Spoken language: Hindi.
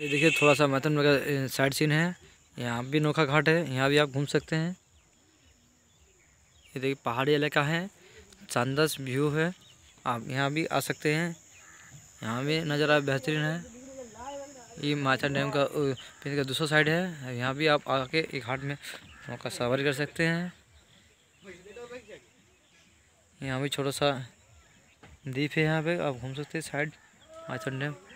ये देखिए थोड़ा सा मैथन नगर साइड सीन है यहाँ भी नोखा घाट है यहाँ भी आप घूम सकते हैं ये देखिए पहाड़ी इलाका है शानदार व्यू है आप यहाँ भी आ सकते हैं यहाँ भी नज़ारा बेहतरीन है ये माचा डैम का का दूसरा साइड है यहाँ भी आप आके एक घाट में नौका सवारी कर सकते हैं यहाँ भी छोटा सा द्वीप है यहाँ पे आप घूम सकते हैं साइड माचा डैम